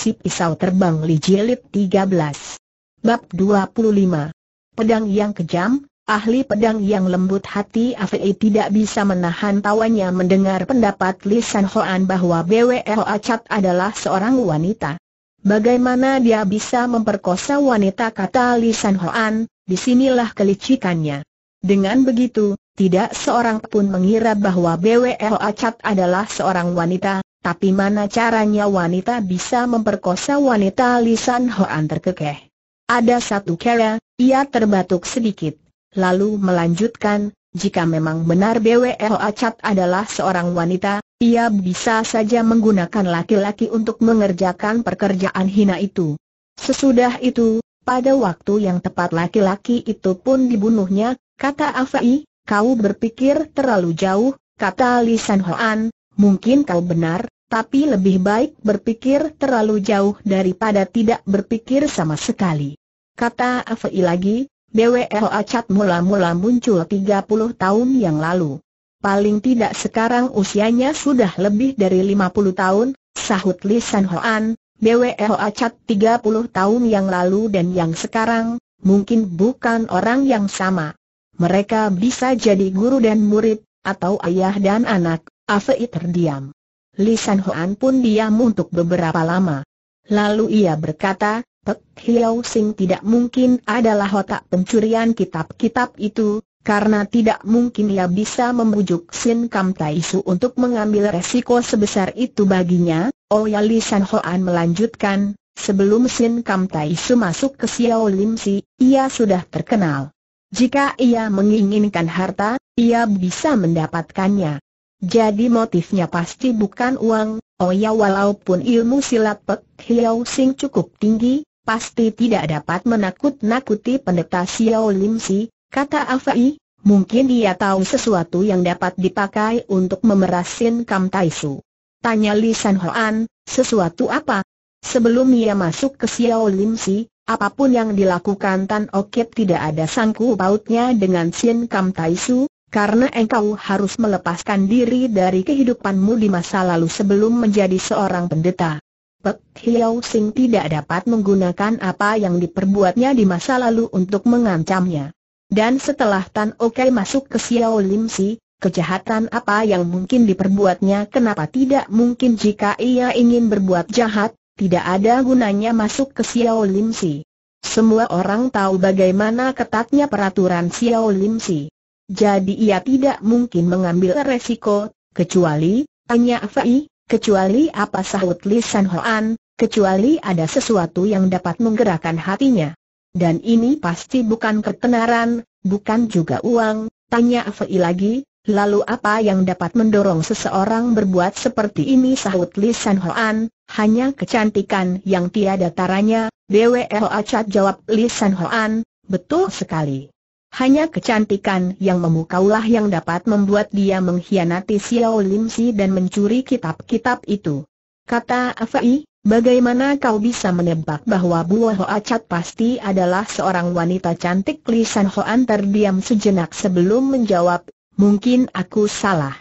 Si Pisau Terbang Li Jilid 13 Bab 25 Pedang yang kejam, ahli pedang yang lembut hati Afei tidak bisa menahan tawanya mendengar pendapat Li San Hoan bahwa Bwe Acat adalah seorang wanita. Bagaimana dia bisa memperkosa wanita kata Li San Hoan, disinilah kelicikannya. Dengan begitu, tidak seorang pun mengira bahwa Bwe Acat adalah seorang wanita, tapi mana caranya wanita bisa memperkosa wanita Lisan Hoan terkekeh? Ada satu cara, ia terbatuk sedikit, lalu melanjutkan, jika memang benar BWL Acat adalah seorang wanita, ia bisa saja menggunakan laki-laki untuk mengerjakan pekerjaan hina itu. Sesudah itu, pada waktu yang tepat laki-laki itu pun dibunuhnya, kata Afai, kau berpikir terlalu jauh, kata Lisan Hoan, mungkin kau benar, tapi lebih baik berpikir terlalu jauh daripada tidak berpikir sama sekali. Kata Afei lagi, BWL Acat mula-mula muncul 30 tahun yang lalu. Paling tidak sekarang usianya sudah lebih dari 50 tahun, sahut Li San Hoan, BWL Acat 30 tahun yang lalu dan yang sekarang, mungkin bukan orang yang sama. Mereka bisa jadi guru dan murid, atau ayah dan anak, Afei terdiam. Lisan Hoan pun diam untuk beberapa lama. Lalu ia berkata, Pek Hiau Sing tidak mungkin adalah otak pencurian kitab-kitab itu, karena tidak mungkin ia bisa membujuk Sin Kam Su untuk mengambil resiko sebesar itu baginya, Oh ya Li Hoan melanjutkan, sebelum Sin Kam Su masuk ke Xiao Lim Si, ia sudah terkenal. Jika ia menginginkan harta, ia bisa mendapatkannya. Jadi motifnya pasti bukan uang, oh ya walaupun ilmu silat Pek Hiao Sing cukup tinggi, pasti tidak dapat menakut-nakuti pendeta Xiao Lim Si, kata Afai, mungkin dia tahu sesuatu yang dapat dipakai untuk memerasin Kam Tai Su. Tanya Li San Hoan, sesuatu apa? Sebelum ia masuk ke Xiao Lim Si, apapun yang dilakukan Tan Oket tidak ada sangku pautnya dengan Sin Kam Tai Su, karena engkau harus melepaskan diri dari kehidupanmu di masa lalu sebelum menjadi seorang pendeta. Pek Hiau Sing tidak dapat menggunakan apa yang diperbuatnya di masa lalu untuk mengancamnya. Dan setelah Tan Oke masuk ke Xiao Lim Si, kejahatan apa yang mungkin diperbuatnya kenapa tidak mungkin jika ia ingin berbuat jahat, tidak ada gunanya masuk ke Xiao Lim Si. Semua orang tahu bagaimana ketatnya peraturan Xiao Lim Si. Jadi ia tidak mungkin mengambil resiko, kecuali, tanya Fai, kecuali apa sahut Li San Hoan, kecuali ada sesuatu yang dapat menggerakkan hatinya. Dan ini pasti bukan ketenaran, bukan juga uang, tanya Fai lagi, lalu apa yang dapat mendorong seseorang berbuat seperti ini sahut Li San Hoan, hanya kecantikan yang tiada taranya, BWLA Acat jawab Li San Hoan, betul sekali. Hanya kecantikan yang memukaulah yang dapat membuat dia mengkhianati Xiao Lim Si dan mencuri kitab-kitab itu. Kata Afai, bagaimana kau bisa menebak bahwa Buah Hoa Chat pasti adalah seorang wanita cantik? Li San Hoan terdiam sejenak sebelum menjawab, mungkin aku salah.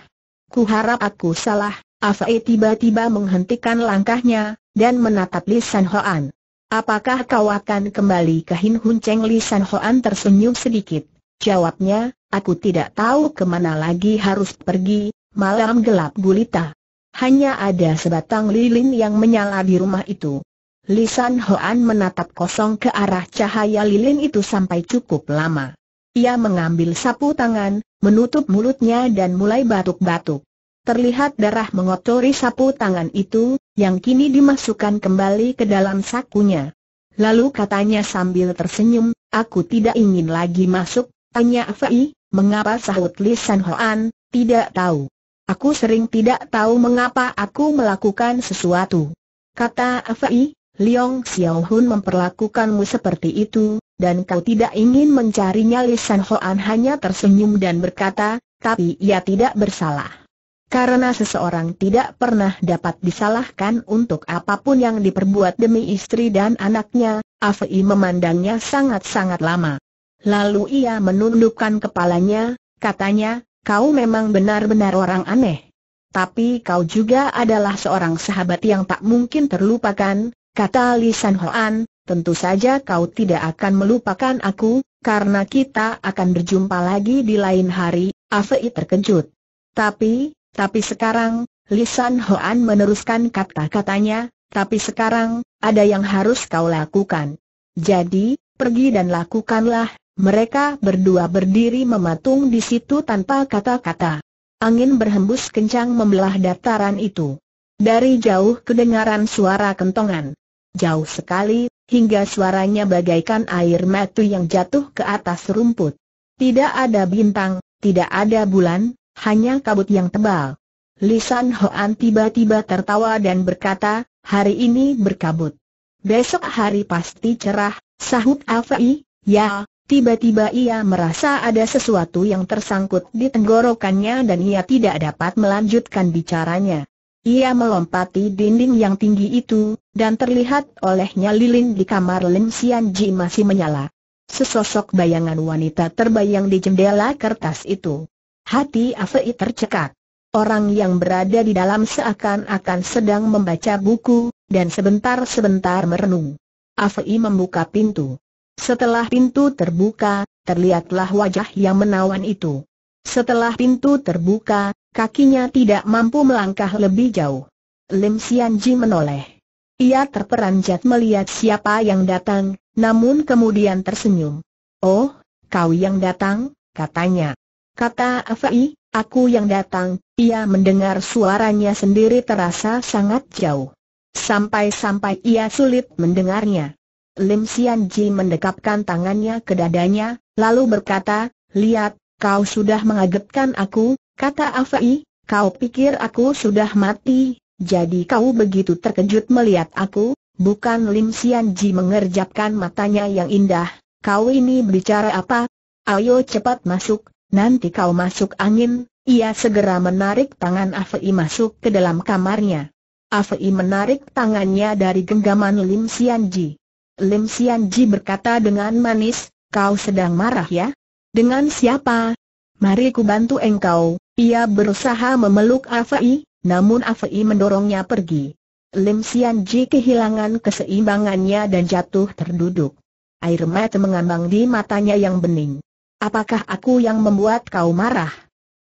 Kuharap aku salah, Afai tiba-tiba menghentikan langkahnya, dan menatap Li San Hoan. Apakah kau akan kembali ke Hin Hun Cheng Li San Hoan tersenyum sedikit? Jawabnya, aku tidak tahu kemana lagi harus pergi, malam gelap gulita. Hanya ada sebatang lilin yang menyala di rumah itu. Li San Hoan menatap kosong ke arah cahaya lilin itu sampai cukup lama. Ia mengambil sapu tangan, menutup mulutnya dan mulai batuk-batuk. Terlihat darah mengotori sapu tangan itu, yang kini dimasukkan kembali ke dalam sakunya. Lalu katanya sambil tersenyum, aku tidak ingin lagi masuk, tanya Fei, mengapa sahut Li San Hoan, tidak tahu. Aku sering tidak tahu mengapa aku melakukan sesuatu. Kata Fei, Liong Hun memperlakukanmu seperti itu, dan kau tidak ingin mencarinya Li San Hoan hanya tersenyum dan berkata, tapi ia tidak bersalah. Karena seseorang tidak pernah dapat disalahkan untuk apapun yang diperbuat demi istri dan anaknya, Afei memandangnya sangat-sangat lama. Lalu ia menundukkan kepalanya, katanya, kau memang benar-benar orang aneh. Tapi kau juga adalah seorang sahabat yang tak mungkin terlupakan, kata Li San Hoan, tentu saja kau tidak akan melupakan aku, karena kita akan berjumpa lagi di lain hari, Afei terkejut. Tapi, tapi sekarang, Lisan Hoan meneruskan kata-katanya, tapi sekarang, ada yang harus kau lakukan. Jadi, pergi dan lakukanlah. Mereka berdua berdiri mematung di situ tanpa kata-kata. Angin berhembus kencang membelah dataran itu. Dari jauh kedengaran suara kentongan. Jauh sekali, hingga suaranya bagaikan air matu yang jatuh ke atas rumput. Tidak ada bintang, tidak ada bulan, hanya kabut yang tebal. Lisan Hoan tiba-tiba tertawa dan berkata, hari ini berkabut. Besok hari pasti cerah, sahut Afai, ya, tiba-tiba ia merasa ada sesuatu yang tersangkut di tenggorokannya dan ia tidak dapat melanjutkan bicaranya. Ia melompati dinding yang tinggi itu, dan terlihat olehnya lilin di kamar Lim Sian Ji masih menyala. Sesosok bayangan wanita terbayang di jendela kertas itu. Hati Afei tercekak. Orang yang berada di dalam seakan-akan sedang membaca buku, dan sebentar-sebentar merenung. Afei membuka pintu. Setelah pintu terbuka, terlihatlah wajah yang menawan itu. Setelah pintu terbuka, kakinya tidak mampu melangkah lebih jauh. Lim Xianji menoleh. Ia terperanjat melihat siapa yang datang, namun kemudian tersenyum. Oh, kau yang datang, katanya kata Afai, aku yang datang, ia mendengar suaranya sendiri terasa sangat jauh. Sampai-sampai ia sulit mendengarnya. Lim Sian Ji mendekapkan tangannya ke dadanya, lalu berkata, Lihat, kau sudah mengagetkan aku, kata Afai, kau pikir aku sudah mati, jadi kau begitu terkejut melihat aku, bukan Lim Sian Ji mengerjapkan matanya yang indah, kau ini berbicara apa? Ayo cepat masuk, Nanti kau masuk angin, ia segera menarik tangan Afei masuk ke dalam kamarnya. Afei menarik tangannya dari genggaman Lim Ji. Lim Ji berkata dengan manis, kau sedang marah ya? Dengan siapa? Mari ku bantu engkau, ia berusaha memeluk Afei, namun Afei mendorongnya pergi. Lim Ji kehilangan keseimbangannya dan jatuh terduduk. Air mata mengambang di matanya yang bening. Apakah aku yang membuat kau marah?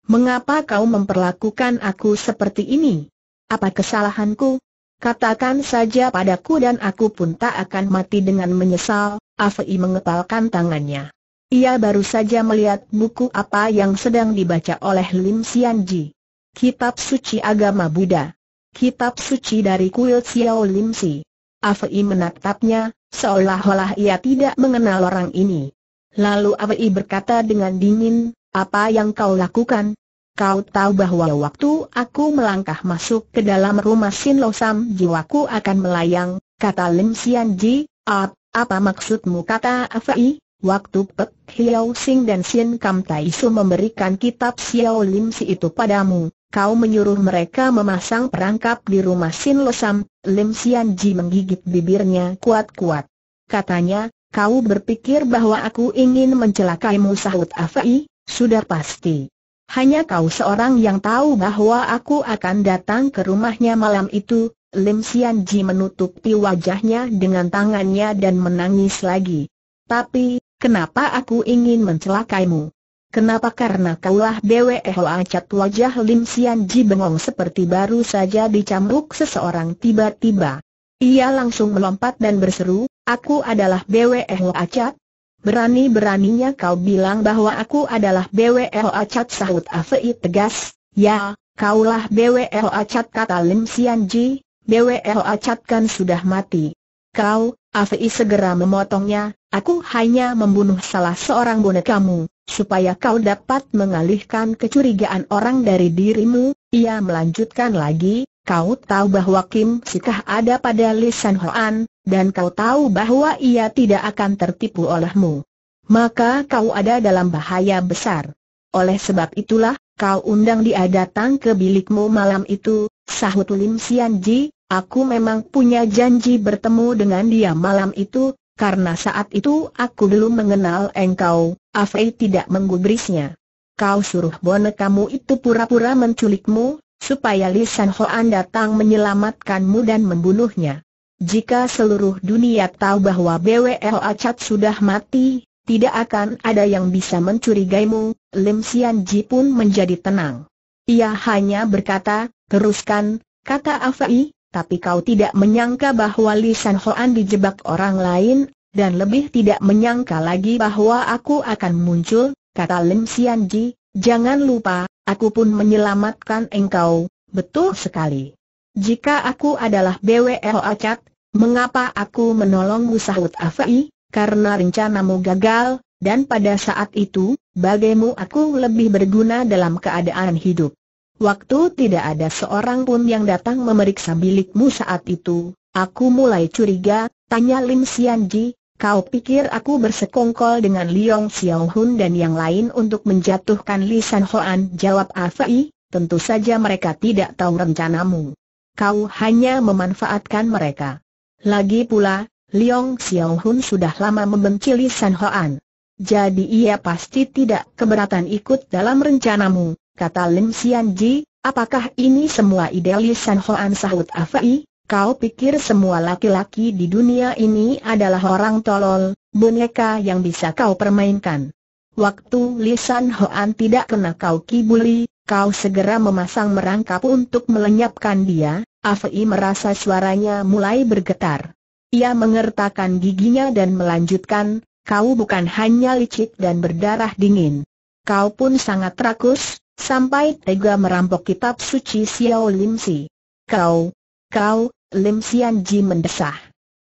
Mengapa kau memperlakukan aku seperti ini? Apa kesalahanku? Katakan saja padaku dan aku pun tak akan mati dengan menyesal, Afei mengepalkan tangannya. Ia baru saja melihat buku apa yang sedang dibaca oleh Lim Xianji. Kitab Suci Agama Buddha. Kitab Suci dari Kuil Xiao Lim Si. Afei menatapnya, seolah-olah ia tidak mengenal orang ini. Lalu Awei berkata dengan dingin, apa yang kau lakukan? Kau tahu bahwa waktu aku melangkah masuk ke dalam rumah Sin Losam, jiwaku akan melayang, kata Lim Sian Ji, apa maksudmu kata Afai? Waktu Pek Hiao Sing dan Sin Kam Tai Su memberikan kitab Xiao Lim Si itu padamu, kau menyuruh mereka memasang perangkap di rumah Sin Losam. Lim Sian Ji menggigit bibirnya kuat-kuat. Katanya, Kau berpikir bahwa aku ingin mencelakaimu sahut Afai, sudah pasti. Hanya kau seorang yang tahu bahwa aku akan datang ke rumahnya malam itu, Lim Sian Ji menutupi wajahnya dengan tangannya dan menangis lagi. Tapi, kenapa aku ingin mencelakaimu? Kenapa karena kaulah Bwe Cat wajah Lim Sian Ji bengong seperti baru saja dicambuk seseorang tiba-tiba. Ia langsung melompat dan berseru, Aku adalah BWL Acat? Berani-beraninya kau bilang bahwa aku adalah BWL Acat sahut Afei tegas. Ya, kaulah BWL Acat kata Lim Sianji, BWL Acat kan sudah mati. Kau, Afei segera memotongnya, aku hanya membunuh salah seorang bonekamu, supaya kau dapat mengalihkan kecurigaan orang dari dirimu, ia melanjutkan lagi, Kau tahu bahwa Kim Sikah ada pada Lisan Hoan, dan kau tahu bahwa ia tidak akan tertipu olehmu. Maka kau ada dalam bahaya besar. Oleh sebab itulah, kau undang dia datang ke bilikmu malam itu, sahut Lim Sian Ji, aku memang punya janji bertemu dengan dia malam itu, karena saat itu aku belum mengenal engkau, Afei tidak menggubrisnya. Kau suruh bonekamu itu pura-pura menculikmu, supaya Li San Hoan datang menyelamatkanmu dan membunuhnya. Jika seluruh dunia tahu bahwa BWL Acat sudah mati, tidak akan ada yang bisa mencurigaimu, Lim Sian Ji pun menjadi tenang. Ia hanya berkata, teruskan, kata Afai, tapi kau tidak menyangka bahwa Li San Hoan dijebak orang lain, dan lebih tidak menyangka lagi bahwa aku akan muncul, kata Lim Sian Ji, jangan lupa, Aku pun menyelamatkan engkau, betul sekali. Jika aku adalah BWL Acat, mengapa aku menolongmu sahut Afai? Karena rencanamu gagal, dan pada saat itu, bagaimu aku lebih berguna dalam keadaan hidup. Waktu tidak ada seorang pun yang datang memeriksa bilikmu saat itu, aku mulai curiga, tanya Lim Sianji, Kau pikir aku bersekongkol dengan Liong Xiao Hun dan yang lain untuk menjatuhkan Li San Hoan? Jawab Afai, tentu saja mereka tidak tahu rencanamu. Kau hanya memanfaatkan mereka. Lagi pula, Liong Xiao Hun sudah lama membenci Li San Hoan. Jadi ia pasti tidak keberatan ikut dalam rencanamu, kata Lin Xianji. Apakah ini semua ide Li San Hoan sahut Afai? Kau pikir semua laki-laki di dunia ini adalah orang tolol, boneka yang bisa kau permainkan. Waktu Lisan Hoan tidak kena kau kibuli, kau segera memasang merangkap untuk melenyapkan dia, Afi merasa suaranya mulai bergetar. Ia mengertakkan giginya dan melanjutkan, kau bukan hanya licik dan berdarah dingin. Kau pun sangat rakus, sampai tega merampok kitab suci Xiao Lim Si. Kau, kau, Lim Sian Ji mendesah.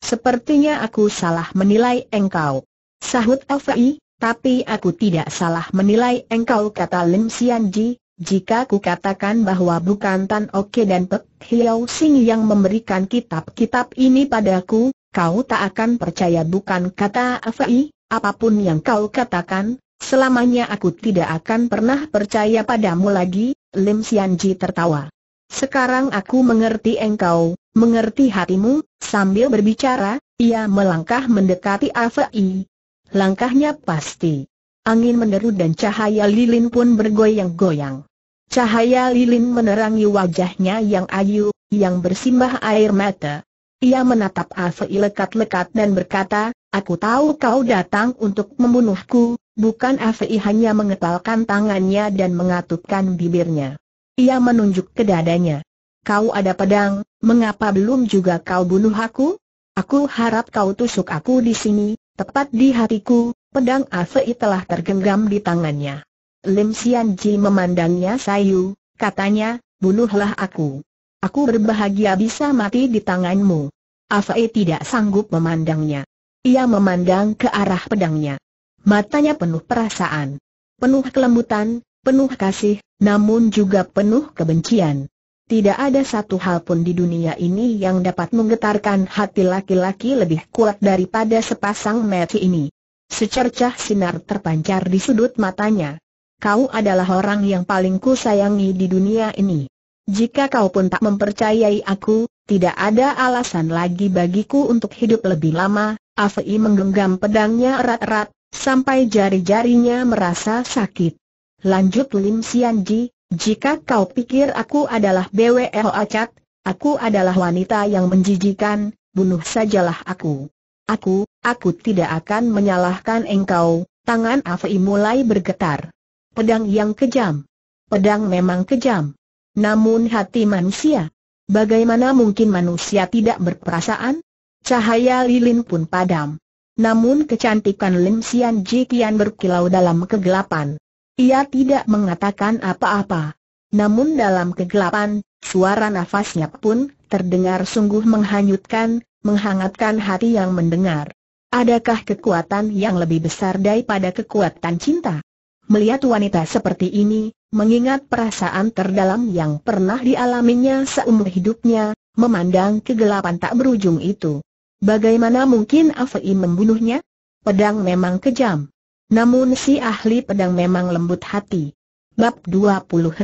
Sepertinya aku salah menilai engkau. Sahut Elfai, tapi aku tidak salah menilai engkau kata Lim Sian Ji, jika ku katakan bahwa bukan Tan Oke dan Pek Hiao Sing yang memberikan kitab-kitab ini padaku, kau tak akan percaya bukan kata Elfai, apapun yang kau katakan, selamanya aku tidak akan pernah percaya padamu lagi, Lim Sian Ji tertawa. Sekarang aku mengerti engkau, mengerti hatimu, sambil berbicara, ia melangkah mendekati Afei. Langkahnya pasti. Angin menderu dan cahaya lilin pun bergoyang-goyang. Cahaya lilin menerangi wajahnya yang ayu, yang bersimbah air mata. Ia menatap Afei lekat-lekat dan berkata, Aku tahu kau datang untuk membunuhku, bukan Afei hanya mengetalkan tangannya dan mengatupkan bibirnya. Ia menunjuk ke dadanya. Kau ada pedang, mengapa belum juga kau bunuh aku? Aku harap kau tusuk aku di sini, tepat di hatiku, pedang Afei telah tergenggam di tangannya. Lim Sian Ji memandangnya sayu, katanya, bunuhlah aku. Aku berbahagia bisa mati di tanganmu. Afei tidak sanggup memandangnya. Ia memandang ke arah pedangnya. Matanya penuh perasaan, penuh kelembutan, penuh kasih, namun juga penuh kebencian. Tidak ada satu hal pun di dunia ini yang dapat menggetarkan hati laki-laki lebih kuat daripada sepasang mata ini. Secercah sinar terpancar di sudut matanya. Kau adalah orang yang paling ku sayangi di dunia ini. Jika kau pun tak mempercayai aku, tidak ada alasan lagi bagiku untuk hidup lebih lama. Afi menggenggam pedangnya erat-erat, sampai jari-jarinya merasa sakit. Lanjut Lim Sian Ji, jika kau pikir aku adalah BWL Acat, aku adalah wanita yang menjijikan, bunuh sajalah aku. Aku, aku tidak akan menyalahkan engkau, tangan Afi mulai bergetar. Pedang yang kejam. Pedang memang kejam. Namun hati manusia. Bagaimana mungkin manusia tidak berperasaan? Cahaya lilin pun padam. Namun kecantikan Lim Sian Ji kian berkilau dalam kegelapan. Ia tidak mengatakan apa-apa. Namun dalam kegelapan, suara nafasnya pun terdengar sungguh menghanyutkan, menghangatkan hati yang mendengar. Adakah kekuatan yang lebih besar daripada kekuatan cinta? Melihat wanita seperti ini, mengingat perasaan terdalam yang pernah dialaminya seumur hidupnya, memandang kegelapan tak berujung itu. Bagaimana mungkin Afei membunuhnya? Pedang memang kejam. Namun si ahli pedang memang lembut hati. Bab 26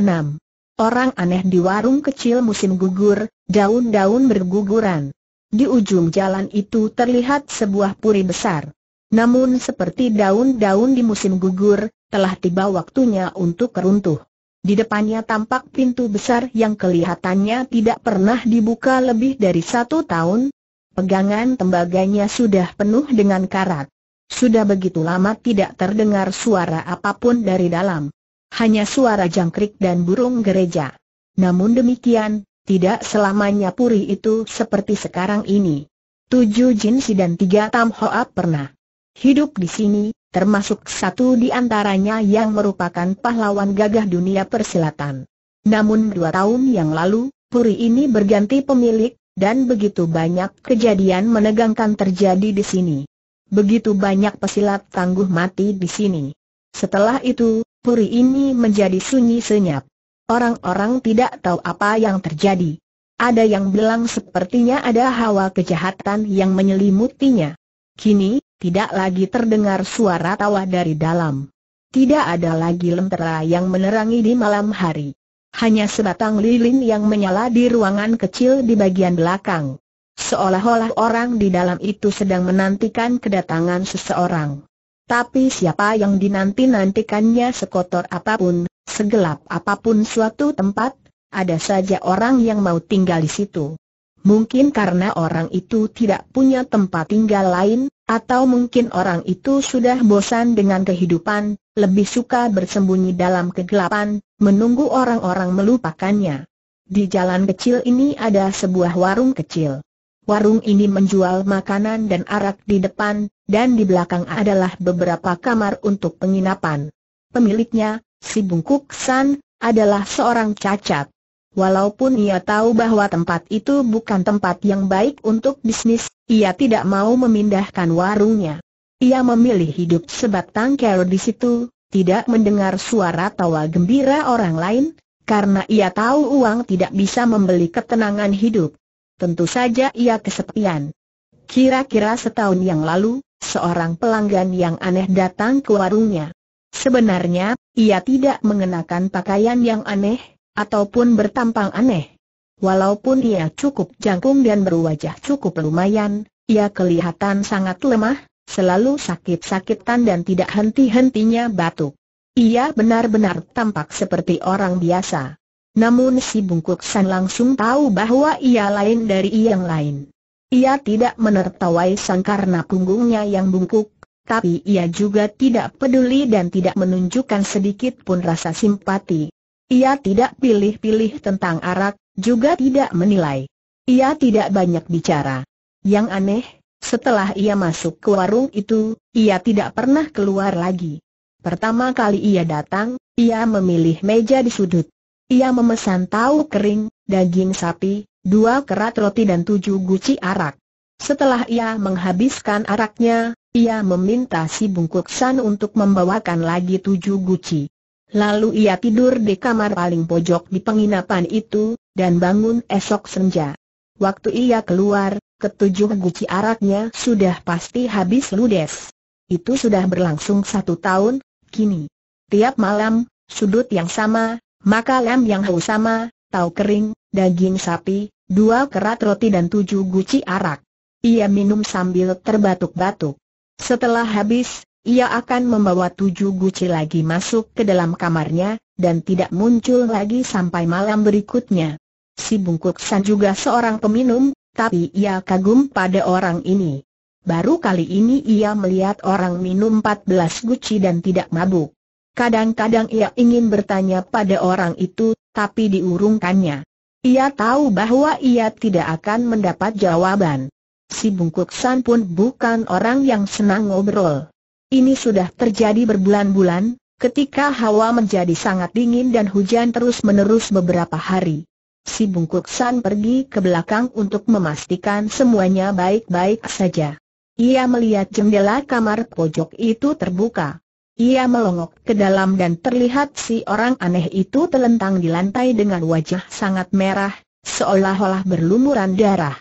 Orang aneh di warung kecil musim gugur, daun-daun berguguran. Di ujung jalan itu terlihat sebuah puri besar. Namun seperti daun-daun di musim gugur, telah tiba waktunya untuk keruntuh. Di depannya tampak pintu besar yang kelihatannya tidak pernah dibuka lebih dari satu tahun. Pegangan tembaganya sudah penuh dengan karat. Sudah begitu lama tidak terdengar suara apapun dari dalam. Hanya suara jangkrik dan burung gereja. Namun demikian, tidak selamanya puri itu seperti sekarang ini. Tujuh jinsi dan tiga tam pernah hidup di sini, termasuk satu di antaranya yang merupakan pahlawan gagah dunia persilatan. Namun dua tahun yang lalu, puri ini berganti pemilik, dan begitu banyak kejadian menegangkan terjadi di sini. Begitu banyak pesilat tangguh mati di sini. Setelah itu, puri ini menjadi sunyi senyap. Orang-orang tidak tahu apa yang terjadi. Ada yang bilang sepertinya ada hawa kejahatan yang menyelimutinya. Kini, tidak lagi terdengar suara tawa dari dalam. Tidak ada lagi lentera yang menerangi di malam hari. Hanya sebatang lilin yang menyala di ruangan kecil di bagian belakang. Seolah-olah orang di dalam itu sedang menantikan kedatangan seseorang. Tapi siapa yang dinanti-nantikannya sekotor apapun, segelap apapun suatu tempat, ada saja orang yang mau tinggal di situ. Mungkin karena orang itu tidak punya tempat tinggal lain, atau mungkin orang itu sudah bosan dengan kehidupan, lebih suka bersembunyi dalam kegelapan, menunggu orang-orang melupakannya. Di jalan kecil ini ada sebuah warung kecil warung ini menjual makanan dan arak di depan, dan di belakang adalah beberapa kamar untuk penginapan. Pemiliknya, si Bungkuk San, adalah seorang cacat. Walaupun ia tahu bahwa tempat itu bukan tempat yang baik untuk bisnis, ia tidak mau memindahkan warungnya. Ia memilih hidup sebatang kero di situ, tidak mendengar suara tawa gembira orang lain, karena ia tahu uang tidak bisa membeli ketenangan hidup tentu saja ia kesepian. Kira-kira setahun yang lalu, seorang pelanggan yang aneh datang ke warungnya. Sebenarnya, ia tidak mengenakan pakaian yang aneh, ataupun bertampang aneh. Walaupun ia cukup jangkung dan berwajah cukup lumayan, ia kelihatan sangat lemah, selalu sakit-sakitan dan tidak henti-hentinya batuk. Ia benar-benar tampak seperti orang biasa. Namun si Bungkuk San langsung tahu bahwa ia lain dari yang lain. Ia tidak menertawai sang karena punggungnya yang bungkuk, tapi ia juga tidak peduli dan tidak menunjukkan sedikit pun rasa simpati. Ia tidak pilih-pilih tentang arak, juga tidak menilai. Ia tidak banyak bicara. Yang aneh, setelah ia masuk ke warung itu, ia tidak pernah keluar lagi. Pertama kali ia datang, ia memilih meja di sudut. Ia memesan tahu kering, daging sapi, dua kerat roti dan tujuh guci arak. Setelah ia menghabiskan araknya, ia meminta si bungkuk San untuk membawakan lagi tujuh guci. Lalu ia tidur di kamar paling pojok di penginapan itu, dan bangun esok senja. Waktu ia keluar, ketujuh guci araknya sudah pasti habis ludes. Itu sudah berlangsung satu tahun, kini. Tiap malam, sudut yang sama, maka lem yang haus sama, tau kering, daging sapi, dua kerat roti dan tujuh guci arak. Ia minum sambil terbatuk-batuk. Setelah habis, ia akan membawa tujuh guci lagi masuk ke dalam kamarnya, dan tidak muncul lagi sampai malam berikutnya. Si Bungkuk San juga seorang peminum, tapi ia kagum pada orang ini. Baru kali ini ia melihat orang minum 14 guci dan tidak mabuk. Kadang-kadang ia ingin bertanya pada orang itu, tapi diurungkannya. Ia tahu bahwa ia tidak akan mendapat jawaban. Si Bungkuk San pun bukan orang yang senang ngobrol. Ini sudah terjadi berbulan-bulan, ketika hawa menjadi sangat dingin dan hujan terus-menerus beberapa hari. Si Bungkuk San pergi ke belakang untuk memastikan semuanya baik-baik saja. Ia melihat jendela kamar pojok itu terbuka. Ia melongok ke dalam dan terlihat si orang aneh itu telentang di lantai dengan wajah sangat merah, seolah-olah berlumuran darah.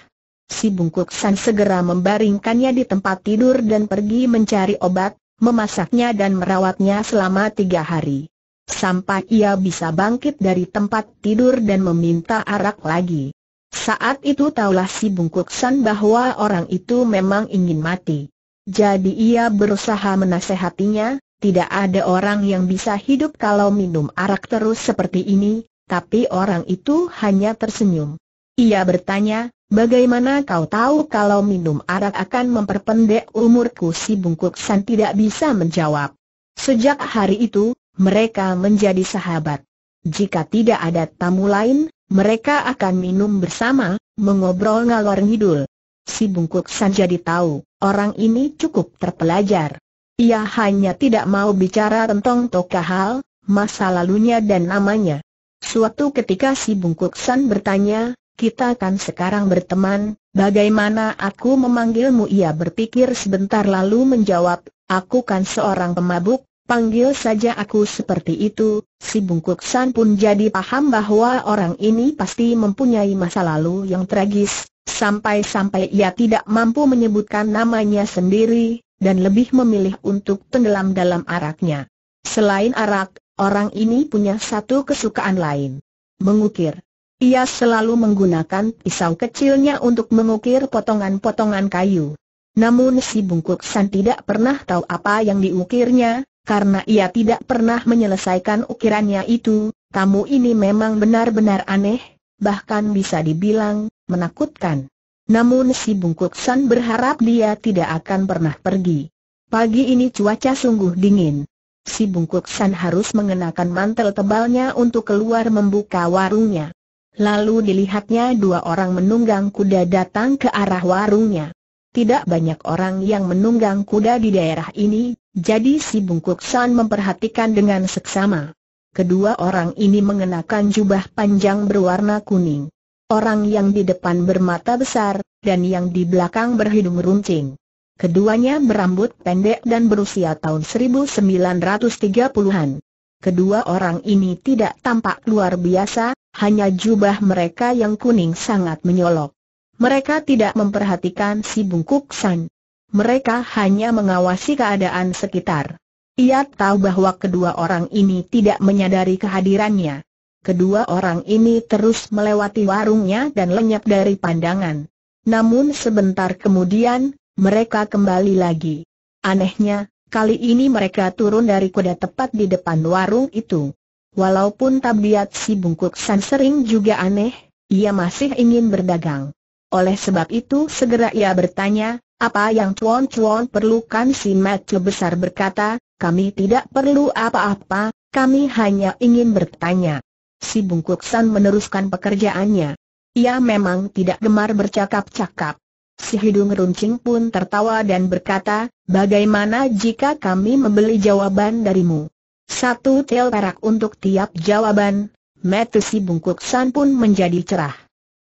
Si bungkuk san segera membaringkannya di tempat tidur dan pergi mencari obat, memasaknya dan merawatnya selama tiga hari. Sampai ia bisa bangkit dari tempat tidur dan meminta arak lagi. Saat itu taulah si bungkuk san bahwa orang itu memang ingin mati. Jadi ia berusaha menasehatinya, tidak ada orang yang bisa hidup kalau minum arak terus seperti ini, tapi orang itu hanya tersenyum. Ia bertanya, bagaimana kau tahu kalau minum arak akan memperpendek umurku si bungkuk san tidak bisa menjawab. Sejak hari itu, mereka menjadi sahabat. Jika tidak ada tamu lain, mereka akan minum bersama, mengobrol ngalor ngidul. Si bungkuk san jadi tahu, orang ini cukup terpelajar. Ia hanya tidak mau bicara tentang Toka Hal, masa lalunya dan namanya. Suatu ketika si Bungkuk San bertanya, kita kan sekarang berteman, bagaimana aku memanggilmu? Ia berpikir sebentar lalu menjawab, aku kan seorang pemabuk, panggil saja aku seperti itu. Si Bungkuk San pun jadi paham bahwa orang ini pasti mempunyai masa lalu yang tragis, sampai-sampai ia tidak mampu menyebutkan namanya sendiri, dan lebih memilih untuk tenggelam dalam araknya. Selain arak, orang ini punya satu kesukaan lain. Mengukir. Ia selalu menggunakan pisau kecilnya untuk mengukir potongan-potongan kayu. Namun si Bungkuk San tidak pernah tahu apa yang diukirnya, karena ia tidak pernah menyelesaikan ukirannya itu, Kamu ini memang benar-benar aneh, bahkan bisa dibilang, menakutkan. Namun si Bungkuk San berharap dia tidak akan pernah pergi. Pagi ini cuaca sungguh dingin. Si Bungkuk San harus mengenakan mantel tebalnya untuk keluar membuka warungnya. Lalu dilihatnya dua orang menunggang kuda datang ke arah warungnya. Tidak banyak orang yang menunggang kuda di daerah ini, jadi si Bungkuk San memperhatikan dengan seksama. Kedua orang ini mengenakan jubah panjang berwarna kuning orang yang di depan bermata besar, dan yang di belakang berhidung runcing. Keduanya berambut pendek dan berusia tahun 1930-an. Kedua orang ini tidak tampak luar biasa, hanya jubah mereka yang kuning sangat menyolok. Mereka tidak memperhatikan si bungkuk san. Mereka hanya mengawasi keadaan sekitar. Ia tahu bahwa kedua orang ini tidak menyadari kehadirannya kedua orang ini terus melewati warungnya dan lenyap dari pandangan. Namun sebentar kemudian, mereka kembali lagi. Anehnya, kali ini mereka turun dari kuda tepat di depan warung itu. Walaupun tabiat si bungkuk san sering juga aneh, ia masih ingin berdagang. Oleh sebab itu segera ia bertanya, apa yang cuan-cuan perlukan si Matthew besar berkata, kami tidak perlu apa-apa, kami hanya ingin bertanya si Bungkuk San meneruskan pekerjaannya. Ia memang tidak gemar bercakap-cakap. Si hidung runcing pun tertawa dan berkata, bagaimana jika kami membeli jawaban darimu? Satu tel perak untuk tiap jawaban, Metu si Bungkuk San pun menjadi cerah.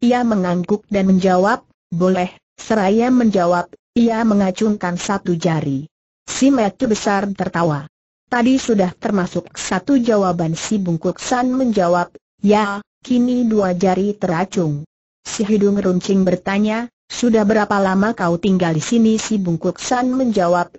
Ia mengangguk dan menjawab, boleh, seraya menjawab, ia mengacungkan satu jari. Si metu besar tertawa. Tadi sudah termasuk satu jawaban si Bungkuk San menjawab, ya, kini dua jari teracung. Si Hidung Runcing bertanya, sudah berapa lama kau tinggal di sini si Bungkuk San menjawab,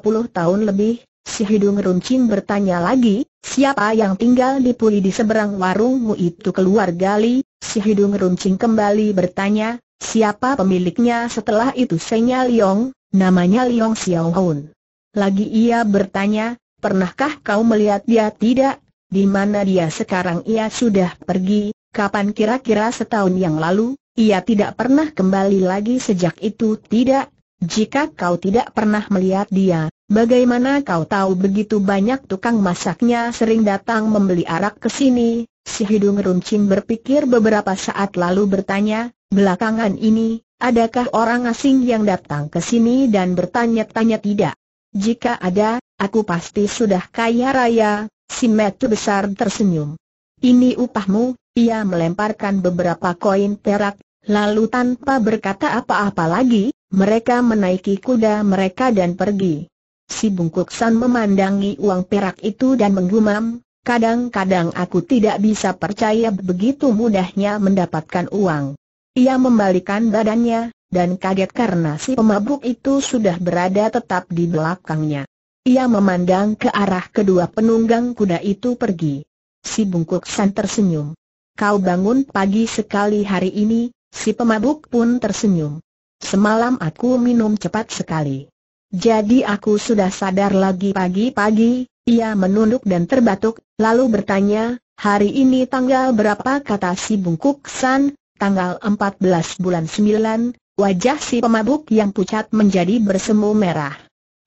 puluh tahun lebih. Si Hidung Runcing bertanya lagi, siapa yang tinggal di puli di seberang warungmu itu keluarga Li? Si Hidung Runcing kembali bertanya, siapa pemiliknya setelah itu Senya Liong, namanya Liong Xiaohun. Lagi ia bertanya, Pernahkah kau melihat dia tidak? Di mana dia sekarang ia sudah pergi, kapan kira-kira setahun yang lalu, ia tidak pernah kembali lagi sejak itu tidak? Jika kau tidak pernah melihat dia, bagaimana kau tahu begitu banyak tukang masaknya sering datang membeli arak ke sini? Si hidung runcing berpikir beberapa saat lalu bertanya, belakangan ini, adakah orang asing yang datang ke sini dan bertanya-tanya tidak? Jika ada, aku pasti sudah kaya raya, si metu besar tersenyum. Ini upahmu, ia melemparkan beberapa koin perak, lalu tanpa berkata apa-apa lagi, mereka menaiki kuda mereka dan pergi. Si Bungkuk San memandangi uang perak itu dan menggumam, kadang-kadang aku tidak bisa percaya begitu mudahnya mendapatkan uang. Ia membalikan badannya, dan kaget karena si pemabuk itu sudah berada tetap di belakangnya. Ia memandang ke arah kedua penunggang kuda itu pergi. Si bungkuk san tersenyum. Kau bangun pagi sekali hari ini, si pemabuk pun tersenyum. Semalam aku minum cepat sekali. Jadi aku sudah sadar lagi pagi-pagi, ia menunduk dan terbatuk, lalu bertanya, hari ini tanggal berapa kata si bungkuk san, tanggal 14 bulan 9, Wajah si pemabuk yang pucat menjadi bersemu merah.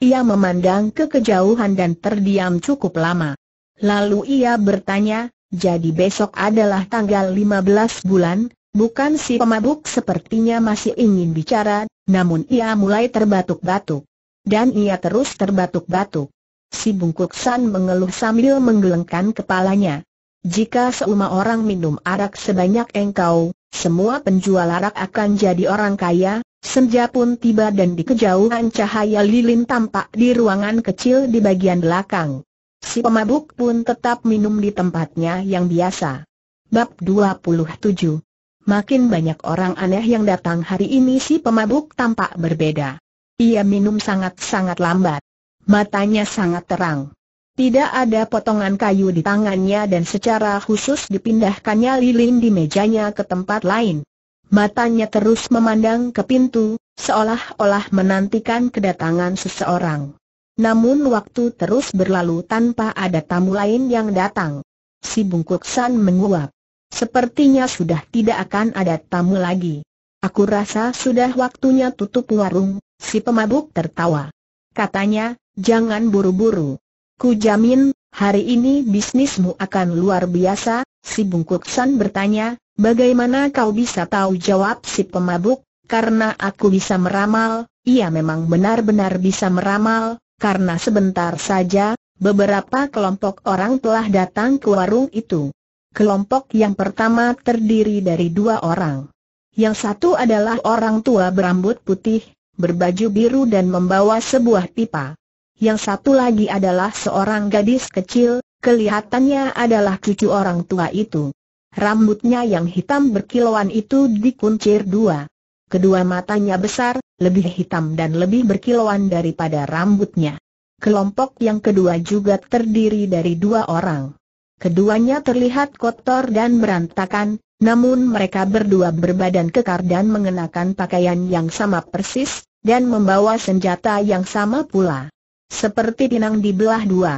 Ia memandang ke kejauhan dan terdiam cukup lama. Lalu ia bertanya, jadi besok adalah tanggal 15 bulan, bukan si pemabuk sepertinya masih ingin bicara, namun ia mulai terbatuk-batuk. Dan ia terus terbatuk-batuk. Si bungkuk San mengeluh sambil menggelengkan kepalanya. Jika seumah orang minum arak sebanyak engkau, semua penjual arak akan jadi orang kaya, senja pun tiba dan di kejauhan cahaya lilin tampak di ruangan kecil di bagian belakang. Si pemabuk pun tetap minum di tempatnya yang biasa. Bab 27 Makin banyak orang aneh yang datang hari ini si pemabuk tampak berbeda. Ia minum sangat-sangat lambat. Matanya sangat terang. Tidak ada potongan kayu di tangannya dan secara khusus dipindahkannya lilin di mejanya ke tempat lain. Matanya terus memandang ke pintu, seolah-olah menantikan kedatangan seseorang. Namun waktu terus berlalu tanpa ada tamu lain yang datang. Si Bungkuk San menguap. Sepertinya sudah tidak akan ada tamu lagi. Aku rasa sudah waktunya tutup warung, si pemabuk tertawa. Katanya, jangan buru-buru. Ku jamin, hari ini bisnismu akan luar biasa, si Bungkuk San bertanya, bagaimana kau bisa tahu jawab si pemabuk, karena aku bisa meramal, ia memang benar-benar bisa meramal, karena sebentar saja, beberapa kelompok orang telah datang ke warung itu. Kelompok yang pertama terdiri dari dua orang. Yang satu adalah orang tua berambut putih, berbaju biru dan membawa sebuah pipa yang satu lagi adalah seorang gadis kecil, kelihatannya adalah cucu orang tua itu. Rambutnya yang hitam berkilauan itu dikuncir dua. Kedua matanya besar, lebih hitam dan lebih berkilauan daripada rambutnya. Kelompok yang kedua juga terdiri dari dua orang. Keduanya terlihat kotor dan berantakan, namun mereka berdua berbadan kekar dan mengenakan pakaian yang sama persis, dan membawa senjata yang sama pula. Seperti pinang belah dua.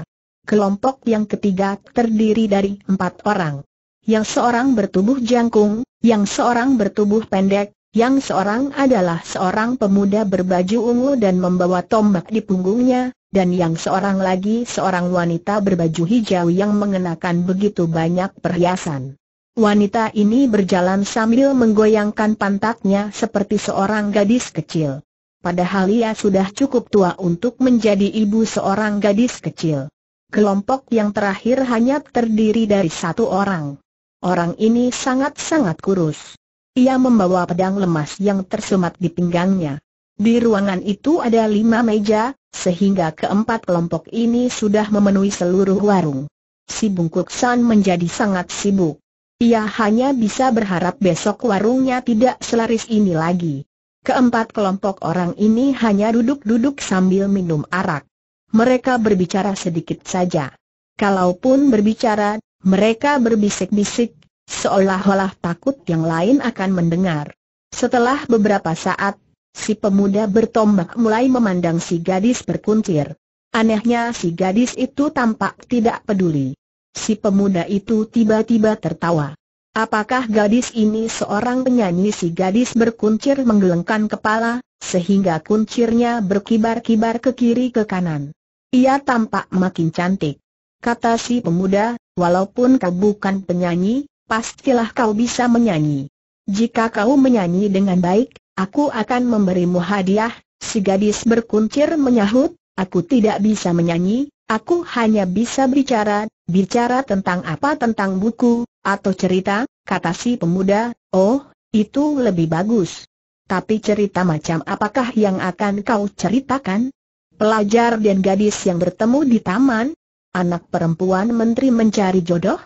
Kelompok yang ketiga terdiri dari empat orang. Yang seorang bertubuh jangkung, yang seorang bertubuh pendek, yang seorang adalah seorang pemuda berbaju ungu dan membawa tombak di punggungnya, dan yang seorang lagi seorang wanita berbaju hijau yang mengenakan begitu banyak perhiasan. Wanita ini berjalan sambil menggoyangkan pantatnya seperti seorang gadis kecil padahal ia sudah cukup tua untuk menjadi ibu seorang gadis kecil. Kelompok yang terakhir hanya terdiri dari satu orang. Orang ini sangat-sangat kurus. Ia membawa pedang lemas yang tersemat di pinggangnya. Di ruangan itu ada lima meja, sehingga keempat kelompok ini sudah memenuhi seluruh warung. Si Bungkuk San menjadi sangat sibuk. Ia hanya bisa berharap besok warungnya tidak selaris ini lagi. Keempat kelompok orang ini hanya duduk-duduk sambil minum arak. Mereka berbicara sedikit saja. Kalaupun berbicara, mereka berbisik-bisik, seolah-olah takut yang lain akan mendengar. Setelah beberapa saat, si pemuda bertombak mulai memandang si gadis berkuncir. Anehnya si gadis itu tampak tidak peduli. Si pemuda itu tiba-tiba tertawa. Apakah gadis ini seorang penyanyi si gadis berkuncir menggelengkan kepala, sehingga kuncirnya berkibar-kibar ke kiri ke kanan. Ia tampak makin cantik. Kata si pemuda, walaupun kau bukan penyanyi, pastilah kau bisa menyanyi. Jika kau menyanyi dengan baik, aku akan memberimu hadiah, si gadis berkuncir menyahut, aku tidak bisa menyanyi, aku hanya bisa bicara, bicara tentang apa tentang buku, atau cerita, kata si pemuda, oh, itu lebih bagus. Tapi cerita macam apakah yang akan kau ceritakan? Pelajar dan gadis yang bertemu di taman? Anak perempuan menteri mencari jodoh?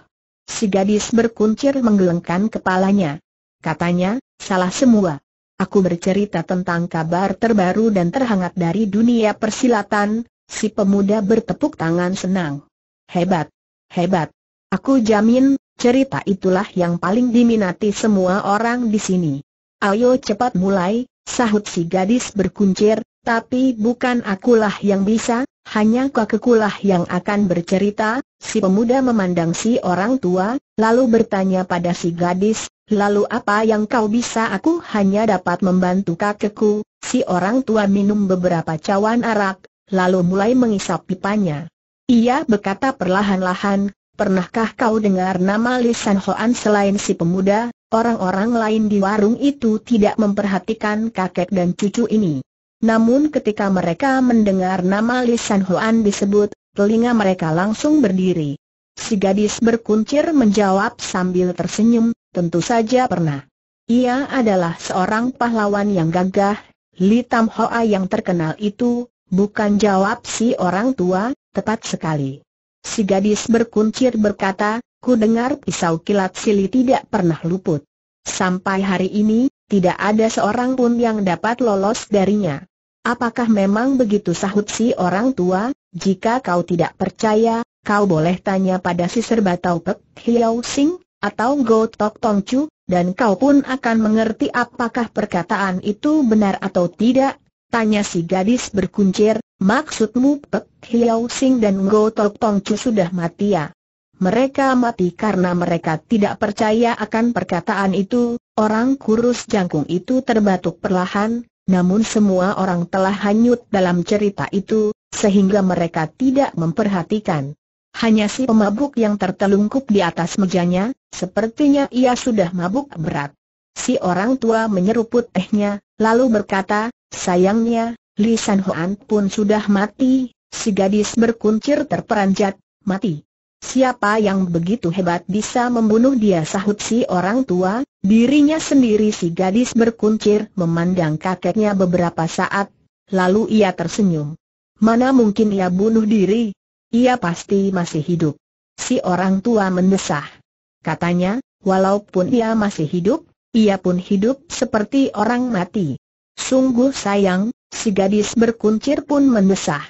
Si gadis berkuncir menggelengkan kepalanya. Katanya, salah semua. Aku bercerita tentang kabar terbaru dan terhangat dari dunia persilatan, si pemuda bertepuk tangan senang. Hebat, hebat. Aku jamin, Cerita itulah yang paling diminati semua orang di sini. Ayo cepat mulai, sahut si gadis berkuncir, tapi bukan akulah yang bisa, hanya kakekulah yang akan bercerita, si pemuda memandang si orang tua, lalu bertanya pada si gadis, lalu apa yang kau bisa aku hanya dapat membantu kakekku, si orang tua minum beberapa cawan arak, lalu mulai mengisap pipanya. Ia berkata perlahan-lahan, Pernahkah kau dengar nama Lisan San Hoan selain si pemuda? Orang-orang lain di warung itu tidak memperhatikan kakek dan cucu ini. Namun ketika mereka mendengar nama Lisan San Hoan disebut, telinga mereka langsung berdiri. Si gadis berkuncir menjawab sambil tersenyum, tentu saja pernah. Ia adalah seorang pahlawan yang gagah, Li Tam Hoa yang terkenal itu, bukan jawab si orang tua, tepat sekali. Si gadis berkuncir berkata, ku dengar pisau kilat sili tidak pernah luput. Sampai hari ini, tidak ada seorang pun yang dapat lolos darinya. Apakah memang begitu sahut si orang tua, jika kau tidak percaya, kau boleh tanya pada si serba Pek Hiau Sing, atau Go Tok Tong Chu, dan kau pun akan mengerti apakah perkataan itu benar atau tidak, tanya si gadis berkuncir, maksudmu Pek Hiao Sing dan Ngo Tok Tong Chu sudah mati ya. Mereka mati karena mereka tidak percaya akan perkataan itu, orang kurus jangkung itu terbatuk perlahan, namun semua orang telah hanyut dalam cerita itu, sehingga mereka tidak memperhatikan. Hanya si pemabuk yang tertelungkup di atas mejanya, sepertinya ia sudah mabuk berat. Si orang tua menyeruput ehnya, lalu berkata, sayangnya, Li San Hoan pun sudah mati, Si gadis berkuncir terperanjat, mati. Siapa yang begitu hebat bisa membunuh dia sahut si orang tua, dirinya sendiri si gadis berkuncir memandang kakeknya beberapa saat, lalu ia tersenyum. Mana mungkin ia bunuh diri? Ia pasti masih hidup. Si orang tua mendesah. Katanya, walaupun ia masih hidup, ia pun hidup seperti orang mati. Sungguh sayang, si gadis berkuncir pun mendesah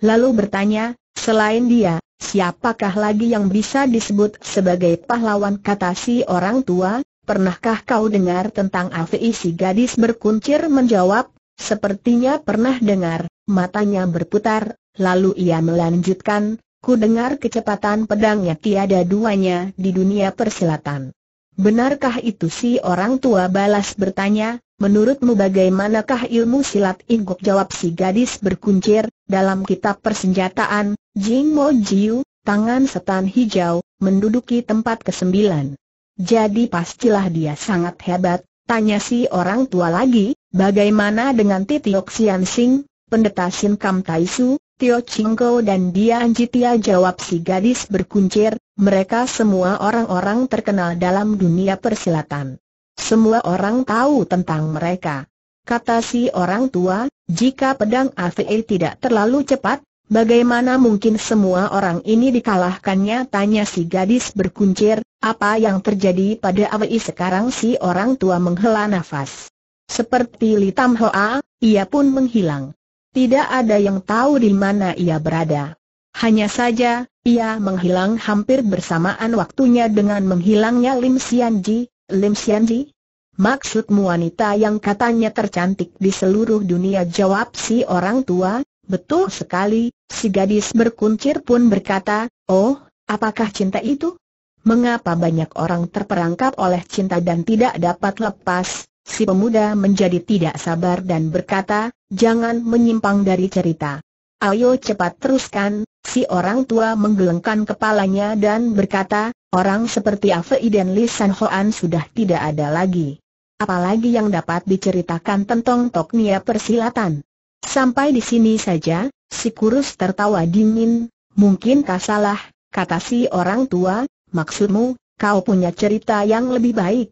lalu bertanya, selain dia, siapakah lagi yang bisa disebut sebagai pahlawan kata si orang tua, pernahkah kau dengar tentang Afi si gadis berkuncir menjawab, sepertinya pernah dengar, matanya berputar, lalu ia melanjutkan, ku dengar kecepatan pedangnya tiada duanya di dunia persilatan. Benarkah itu si orang tua balas bertanya, Menurutmu bagaimanakah ilmu silat ingkuk jawab si gadis berkuncir, dalam kitab persenjataan, Jing Mo Jiu, tangan setan hijau, menduduki tempat ke kesembilan. Jadi pastilah dia sangat hebat, tanya si orang tua lagi, bagaimana dengan Titiok Xian Sing, pendeta Sin Kam Tai Su, Tio Kou dan Dia Anjitia jawab si gadis berkuncir, mereka semua orang-orang terkenal dalam dunia persilatan. Semua orang tahu tentang mereka. Kata si orang tua, jika pedang AVE tidak terlalu cepat, bagaimana mungkin semua orang ini dikalahkannya? Tanya si gadis berkuncir, apa yang terjadi pada AVE sekarang si orang tua menghela nafas. Seperti Litam Hoa, ia pun menghilang. Tidak ada yang tahu di mana ia berada. Hanya saja, ia menghilang hampir bersamaan waktunya dengan menghilangnya Lim Ji, Lim Ji? Maksudmu wanita yang katanya tercantik di seluruh dunia jawab si orang tua, betul sekali, si gadis berkuncir pun berkata, oh, apakah cinta itu? Mengapa banyak orang terperangkap oleh cinta dan tidak dapat lepas? Si pemuda menjadi tidak sabar dan berkata, jangan menyimpang dari cerita. Ayo cepat teruskan, si orang tua menggelengkan kepalanya dan berkata, Orang seperti Afei dan Li San Hoan sudah tidak ada lagi. Apalagi yang dapat diceritakan tentang Toknia persilatan. Sampai di sini saja, si kurus tertawa dingin, mungkin kau salah, kata si orang tua, maksudmu, kau punya cerita yang lebih baik.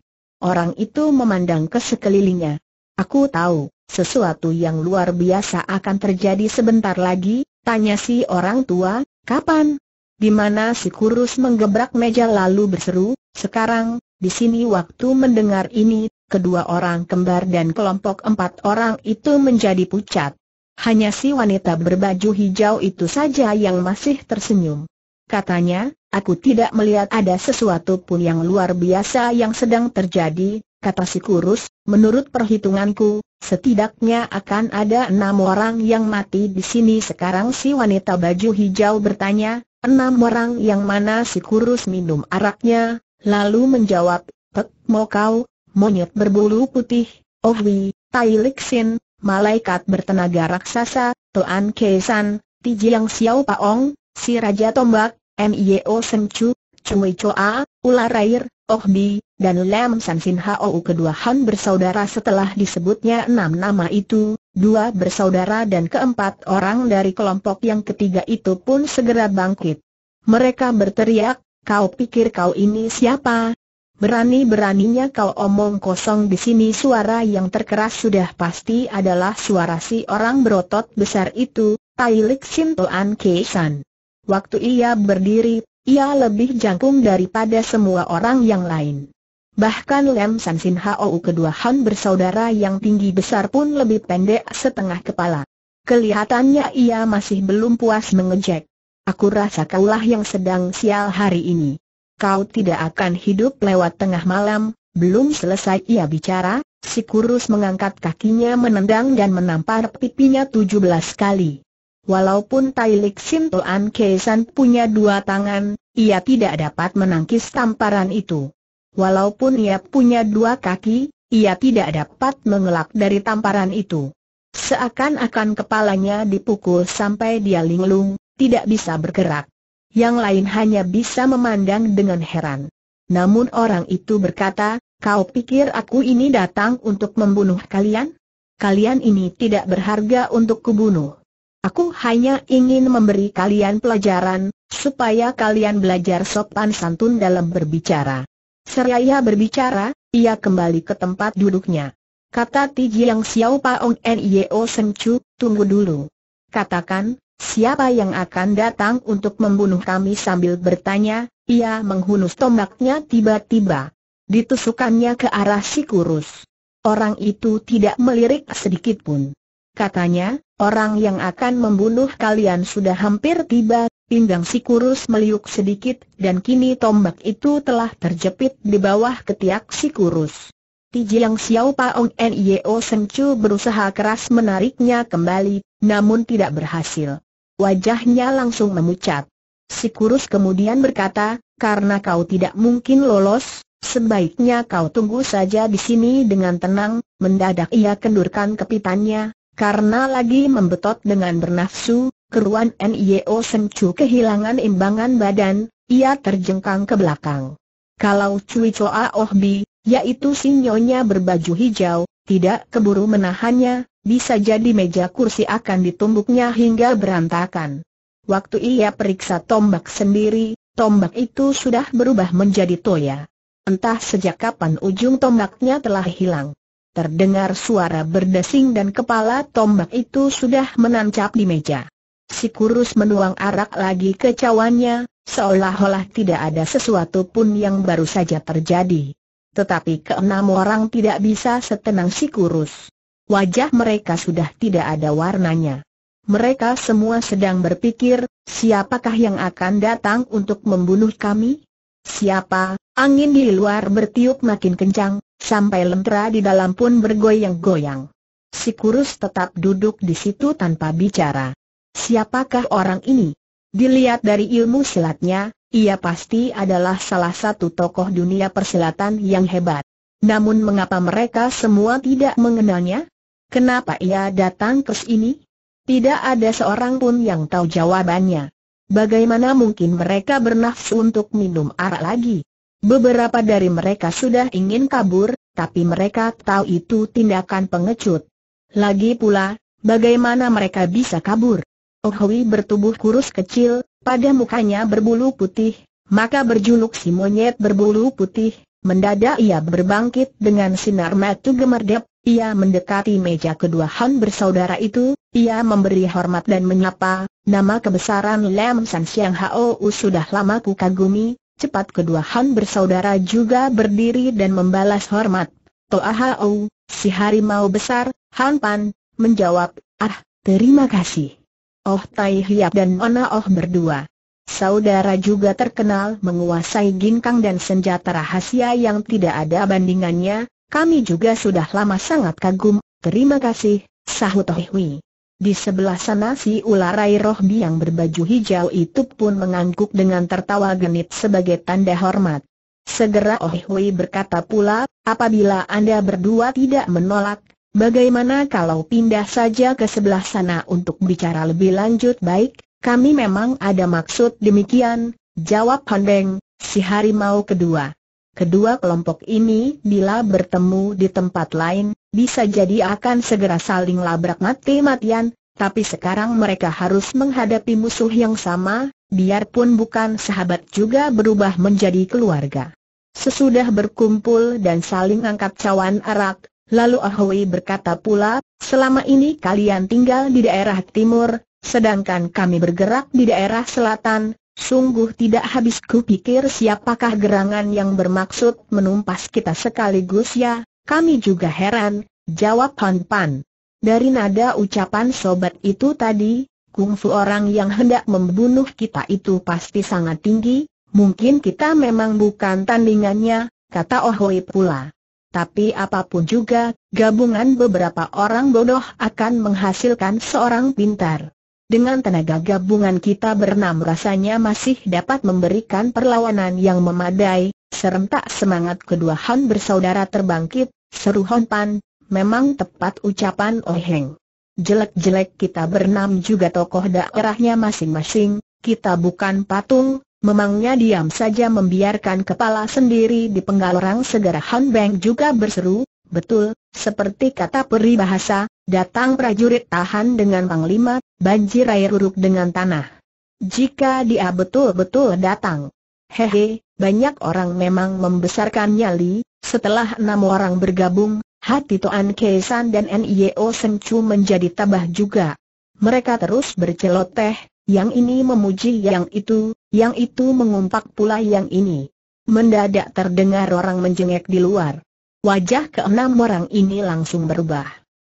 Orang itu memandang ke sekelilingnya. Aku tahu, sesuatu yang luar biasa akan terjadi sebentar lagi, tanya si orang tua, kapan? di mana si kurus menggebrak meja lalu berseru, sekarang, di sini waktu mendengar ini, kedua orang kembar dan kelompok empat orang itu menjadi pucat. Hanya si wanita berbaju hijau itu saja yang masih tersenyum. Katanya, aku tidak melihat ada sesuatu pun yang luar biasa yang sedang terjadi, kata si kurus, menurut perhitunganku, setidaknya akan ada enam orang yang mati di sini sekarang si wanita baju hijau bertanya, enam orang yang mana si kurus minum araknya, lalu menjawab, Pek mau kau, monyet berbulu putih, Ovi, Tai Liksin, malaikat bertenaga raksasa, Tuan Kesan, Tijiang Xiao Paong, si Raja Tombak, Mio Sencu, Cui Choa, Ular Air, Oh Bi, dan Lam San Sin Hou kedua Han bersaudara setelah disebutnya enam nama itu, dua bersaudara dan keempat orang dari kelompok yang ketiga itu pun segera bangkit. Mereka berteriak, kau pikir kau ini siapa? Berani-beraninya kau omong kosong di sini suara yang terkeras sudah pasti adalah suara si orang berotot besar itu, Tailik Sintoan Kesan. Waktu ia berdiri, ia lebih jangkung daripada semua orang yang lain. Bahkan Lem San Sin Hou kedua Han bersaudara yang tinggi besar pun lebih pendek setengah kepala. Kelihatannya ia masih belum puas mengejek. Aku rasa kaulah yang sedang sial hari ini. Kau tidak akan hidup lewat tengah malam, belum selesai ia bicara, si kurus mengangkat kakinya menendang dan menampar pipinya tujuh belas kali. Walaupun Tailik Kei Kesan punya dua tangan, ia tidak dapat menangkis tamparan itu. Walaupun ia punya dua kaki, ia tidak dapat mengelak dari tamparan itu. Seakan-akan kepalanya dipukul sampai dia linglung, tidak bisa bergerak. Yang lain hanya bisa memandang dengan heran. Namun orang itu berkata, kau pikir aku ini datang untuk membunuh kalian? Kalian ini tidak berharga untuk kubunuh. Aku hanya ingin memberi kalian pelajaran, supaya kalian belajar sopan santun dalam berbicara. Seraya berbicara, ia kembali ke tempat duduknya. Kata Tijiang Xiao Paong Nio Sencu, tunggu dulu. Katakan, siapa yang akan datang untuk membunuh kami sambil bertanya, ia menghunus tombaknya tiba-tiba. Ditusukannya ke arah si kurus. Orang itu tidak melirik sedikit pun. Katanya, orang yang akan membunuh kalian sudah hampir tiba, Pinggang si kurus meliuk sedikit dan kini tombak itu telah terjepit di bawah ketiak si kurus. Tijiang Xiao Paong Nio Chu berusaha keras menariknya kembali, namun tidak berhasil. Wajahnya langsung memucat. Si kurus kemudian berkata, karena kau tidak mungkin lolos, sebaiknya kau tunggu saja di sini dengan tenang, mendadak ia kendurkan kepitannya, karena lagi membetot dengan bernafsu, keruan NIO Sencu kehilangan imbangan badan, ia terjengkang ke belakang. Kalau Cui Choa Oh Bi, yaitu si berbaju hijau, tidak keburu menahannya, bisa jadi meja kursi akan ditumbuknya hingga berantakan. Waktu ia periksa tombak sendiri, tombak itu sudah berubah menjadi toya. Entah sejak kapan ujung tombaknya telah hilang. Terdengar suara berdesing dan kepala tombak itu sudah menancap di meja. Si kurus menuang arak lagi ke cawannya, seolah-olah tidak ada sesuatu pun yang baru saja terjadi. Tetapi keenam orang tidak bisa setenang si kurus. Wajah mereka sudah tidak ada warnanya. Mereka semua sedang berpikir, siapakah yang akan datang untuk membunuh kami? Siapa? Angin di luar bertiup makin kencang, sampai lentera di dalam pun bergoyang-goyang. Si kurus tetap duduk di situ tanpa bicara. Siapakah orang ini? Dilihat dari ilmu silatnya, ia pasti adalah salah satu tokoh dunia persilatan yang hebat. Namun mengapa mereka semua tidak mengenalnya? Kenapa ia datang ke sini? Tidak ada seorang pun yang tahu jawabannya. Bagaimana mungkin mereka bernafsu untuk minum arak lagi? Beberapa dari mereka sudah ingin kabur, tapi mereka tahu itu tindakan pengecut. Lagi pula, bagaimana mereka bisa kabur? Oh Hui bertubuh kurus kecil, pada mukanya berbulu putih, maka berjuluk si monyet berbulu putih. Mendadak ia berbangkit dengan sinar mata gemerdep, ia mendekati meja kedua Han bersaudara itu, ia memberi hormat dan menyapa, nama kebesaran Lam San Siang Hao sudah lama ku kagumi, cepat kedua Han bersaudara juga berdiri dan membalas hormat. Toa Hao, si harimau besar, Han Pan, menjawab, ah, terima kasih. Oh Tai Hiap dan Ona Oh berdua. Saudara juga terkenal menguasai ginkang dan senjata rahasia yang tidak ada bandingannya, kami juga sudah lama sangat kagum, terima kasih, sahut Oh Hui. Di sebelah sana si ularai rohbi yang berbaju hijau itu pun mengangguk dengan tertawa genit sebagai tanda hormat. Segera Oh Hui berkata pula, apabila Anda berdua tidak menolak, Bagaimana kalau pindah saja ke sebelah sana untuk bicara lebih lanjut baik? Kami memang ada maksud demikian, jawab Handeng, si harimau kedua. Kedua kelompok ini bila bertemu di tempat lain, bisa jadi akan segera saling labrak mati-matian, tapi sekarang mereka harus menghadapi musuh yang sama, biarpun bukan sahabat juga berubah menjadi keluarga. Sesudah berkumpul dan saling angkat cawan arak, Lalu Ahui berkata pula, selama ini kalian tinggal di daerah timur, sedangkan kami bergerak di daerah selatan, sungguh tidak habis kupikir siapakah gerangan yang bermaksud menumpas kita sekaligus ya, kami juga heran, jawab Han Pan. Dari nada ucapan sobat itu tadi, kungfu orang yang hendak membunuh kita itu pasti sangat tinggi, mungkin kita memang bukan tandingannya, kata Ohoi pula. Tapi apapun juga, gabungan beberapa orang bodoh akan menghasilkan seorang pintar. Dengan tenaga gabungan kita bernam rasanya masih dapat memberikan perlawanan yang memadai, serentak semangat kedua Han bersaudara terbangkit, seru Hon Pan, memang tepat ucapan Oh Heng. Jelek-jelek kita bernam juga tokoh daerahnya masing-masing, kita bukan patung, Memangnya diam saja membiarkan kepala sendiri di penggal orang segera Han Beng juga berseru, betul, seperti kata peri bahasa, datang prajurit tahan dengan panglima, banjir air uruk dengan tanah. Jika dia betul-betul datang. Hehe, banyak orang memang membesarkan nyali, setelah enam orang bergabung, hati Toan Kesan dan Nio Sengcu menjadi tabah juga. Mereka terus berceloteh, yang ini memuji yang itu, yang itu mengumpak pula yang ini. Mendadak terdengar orang menjengek di luar. Wajah keenam orang ini langsung berubah.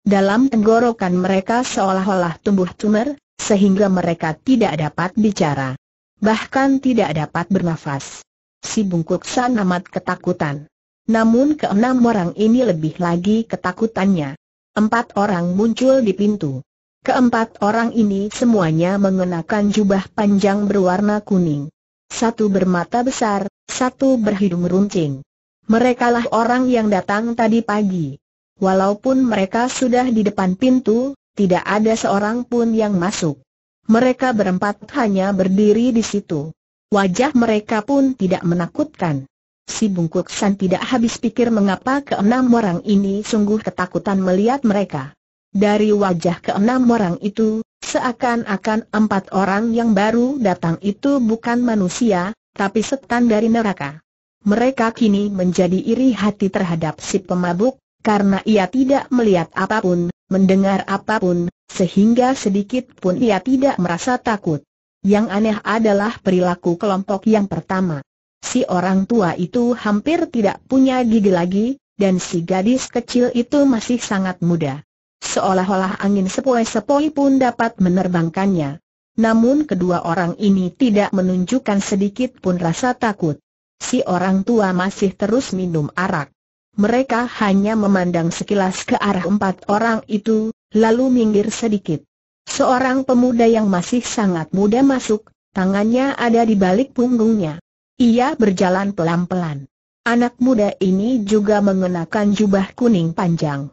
Dalam tenggorokan mereka seolah-olah tumbuh tumor, sehingga mereka tidak dapat bicara. Bahkan tidak dapat bernafas. Si bungkuk san amat ketakutan. Namun keenam orang ini lebih lagi ketakutannya. Empat orang muncul di pintu. Keempat orang ini semuanya mengenakan jubah panjang berwarna kuning. Satu bermata besar, satu berhidung runcing. Merekalah orang yang datang tadi pagi. Walaupun mereka sudah di depan pintu, tidak ada seorang pun yang masuk. Mereka berempat hanya berdiri di situ. Wajah mereka pun tidak menakutkan. Si Bungkuk San tidak habis pikir mengapa keenam orang ini sungguh ketakutan melihat mereka. Dari wajah keenam orang itu, seakan-akan empat orang yang baru datang itu bukan manusia, tapi setan dari neraka. Mereka kini menjadi iri hati terhadap si pemabuk, karena ia tidak melihat apapun, mendengar apapun, sehingga sedikit pun ia tidak merasa takut. Yang aneh adalah perilaku kelompok yang pertama. Si orang tua itu hampir tidak punya gigi lagi, dan si gadis kecil itu masih sangat muda. Seolah-olah angin sepoi-sepoi pun dapat menerbangkannya. Namun kedua orang ini tidak menunjukkan sedikit pun rasa takut. Si orang tua masih terus minum arak. Mereka hanya memandang sekilas ke arah empat orang itu, lalu minggir sedikit. Seorang pemuda yang masih sangat muda masuk, tangannya ada di balik punggungnya. Ia berjalan pelan-pelan. Anak muda ini juga mengenakan jubah kuning panjang.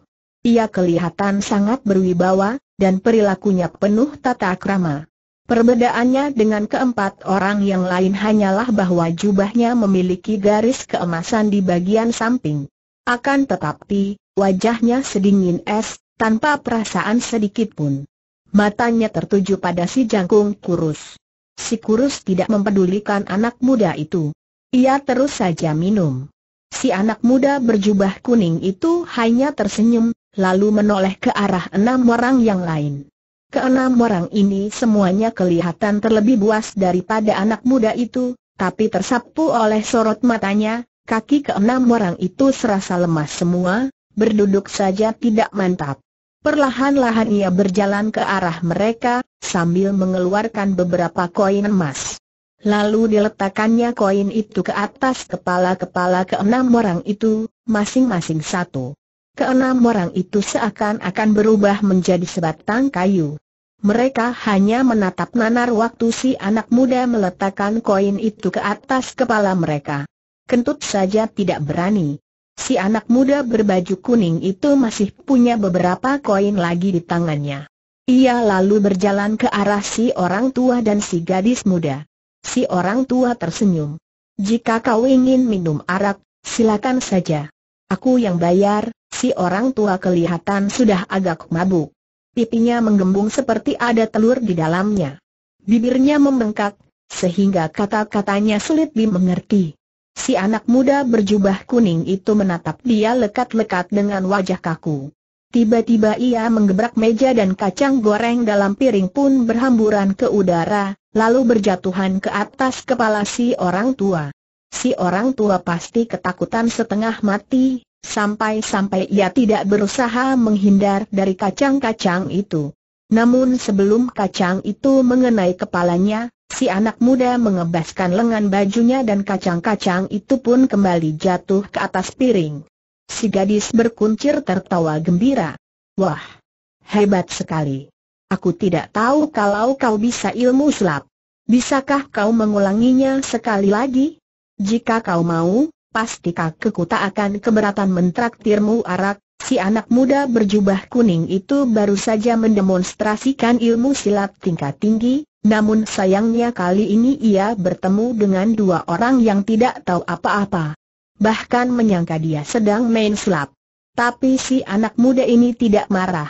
Ia kelihatan sangat berwibawa, dan perilakunya penuh tata krama. Perbedaannya dengan keempat orang yang lain hanyalah bahwa jubahnya memiliki garis keemasan di bagian samping. Akan tetapi, wajahnya sedingin es, tanpa perasaan sedikit pun. Matanya tertuju pada si jangkung kurus. Si kurus tidak mempedulikan anak muda itu. Ia terus saja minum. Si anak muda berjubah kuning itu hanya tersenyum, lalu menoleh ke arah enam orang yang lain. Keenam orang ini semuanya kelihatan terlebih buas daripada anak muda itu, tapi tersapu oleh sorot matanya, kaki keenam orang itu serasa lemas semua, berduduk saja tidak mantap. Perlahan-lahan ia berjalan ke arah mereka, sambil mengeluarkan beberapa koin emas. Lalu diletakkannya koin itu ke atas kepala-kepala keenam orang itu, masing-masing satu. Keenam orang itu seakan-akan berubah menjadi sebatang kayu. Mereka hanya menatap nanar waktu si anak muda meletakkan koin itu ke atas kepala mereka. Kentut saja tidak berani. Si anak muda berbaju kuning itu masih punya beberapa koin lagi di tangannya. Ia lalu berjalan ke arah si orang tua dan si gadis muda. Si orang tua tersenyum. Jika kau ingin minum arak, silakan saja. Aku yang bayar, Si orang tua kelihatan sudah agak mabuk. Pipinya menggembung seperti ada telur di dalamnya. Bibirnya membengkak, sehingga kata-katanya sulit dimengerti. Si anak muda berjubah kuning itu menatap dia lekat-lekat dengan wajah kaku. Tiba-tiba ia menggebrak meja dan kacang goreng dalam piring pun berhamburan ke udara, lalu berjatuhan ke atas kepala si orang tua. Si orang tua pasti ketakutan setengah mati, sampai-sampai ia tidak berusaha menghindar dari kacang-kacang itu. Namun sebelum kacang itu mengenai kepalanya, si anak muda mengebaskan lengan bajunya dan kacang-kacang itu pun kembali jatuh ke atas piring. Si gadis berkuncir tertawa gembira. Wah, hebat sekali. Aku tidak tahu kalau kau bisa ilmu sulap. Bisakah kau mengulanginya sekali lagi? Jika kau mau, pasti kakekku tak akan keberatan mentraktirmu arak, si anak muda berjubah kuning itu baru saja mendemonstrasikan ilmu silat tingkat tinggi, namun sayangnya kali ini ia bertemu dengan dua orang yang tidak tahu apa-apa. Bahkan menyangka dia sedang main sulap. Tapi si anak muda ini tidak marah.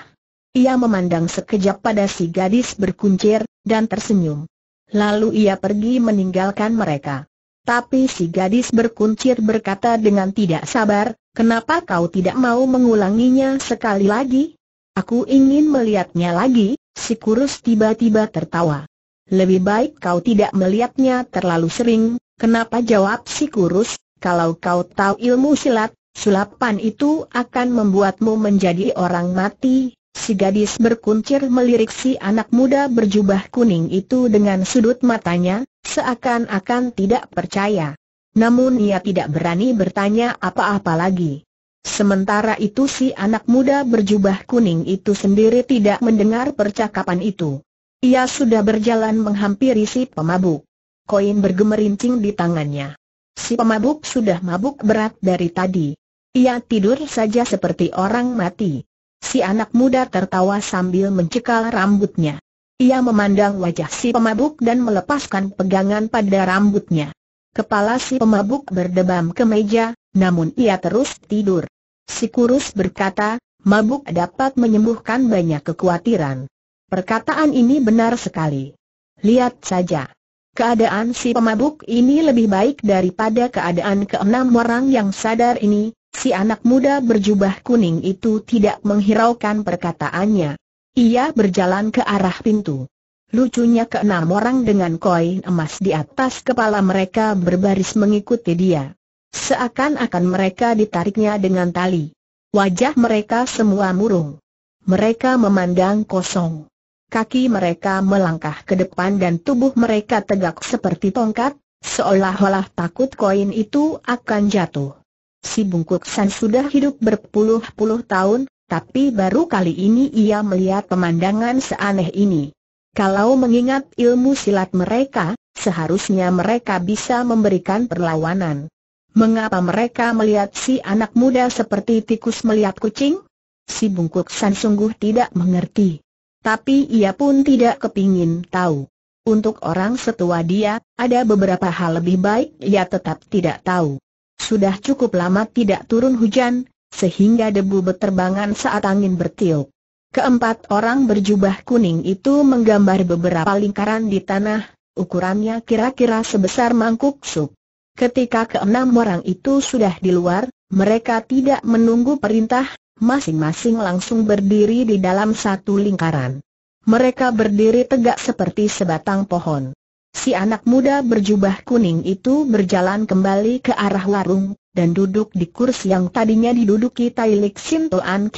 Ia memandang sekejap pada si gadis berkuncir, dan tersenyum. Lalu ia pergi meninggalkan mereka. Tapi si gadis berkuncir berkata dengan tidak sabar, kenapa kau tidak mau mengulanginya sekali lagi? Aku ingin melihatnya lagi, si kurus tiba-tiba tertawa. Lebih baik kau tidak melihatnya terlalu sering, kenapa jawab si kurus, kalau kau tahu ilmu silat, sulapan itu akan membuatmu menjadi orang mati. Si gadis berkuncir melirik si anak muda berjubah kuning itu dengan sudut matanya, seakan-akan tidak percaya. Namun ia tidak berani bertanya apa-apa lagi. Sementara itu si anak muda berjubah kuning itu sendiri tidak mendengar percakapan itu. Ia sudah berjalan menghampiri si pemabuk. Koin bergemerincing di tangannya. Si pemabuk sudah mabuk berat dari tadi. Ia tidur saja seperti orang mati. Si anak muda tertawa sambil mencekal rambutnya. Ia memandang wajah si pemabuk dan melepaskan pegangan pada rambutnya. Kepala si pemabuk berdebam ke meja, namun ia terus tidur. Si kurus berkata, mabuk dapat menyembuhkan banyak kekhawatiran. Perkataan ini benar sekali. Lihat saja. Keadaan si pemabuk ini lebih baik daripada keadaan keenam orang yang sadar ini, si anak muda berjubah kuning itu tidak menghiraukan perkataannya. Ia berjalan ke arah pintu. Lucunya keenam orang dengan koin emas di atas kepala mereka berbaris mengikuti dia. Seakan-akan mereka ditariknya dengan tali. Wajah mereka semua murung. Mereka memandang kosong. Kaki mereka melangkah ke depan dan tubuh mereka tegak seperti tongkat, seolah-olah takut koin itu akan jatuh. Si Bungkuk San sudah hidup berpuluh-puluh tahun, tapi baru kali ini ia melihat pemandangan seaneh ini. Kalau mengingat ilmu silat mereka, seharusnya mereka bisa memberikan perlawanan. Mengapa mereka melihat si anak muda seperti tikus melihat kucing? Si bungkuk san sungguh tidak mengerti. Tapi ia pun tidak kepingin tahu. Untuk orang setua dia, ada beberapa hal lebih baik ia tetap tidak tahu. Sudah cukup lama tidak turun hujan, sehingga debu berterbangan saat angin bertiup. Keempat orang berjubah kuning itu menggambar beberapa lingkaran di tanah, ukurannya kira-kira sebesar mangkuk sup. Ketika keenam orang itu sudah di luar, mereka tidak menunggu perintah, masing-masing langsung berdiri di dalam satu lingkaran. Mereka berdiri tegak seperti sebatang pohon. Si anak muda berjubah kuning itu berjalan kembali ke arah warung, dan duduk di kursi yang tadinya diduduki Tai Lik Sin Toan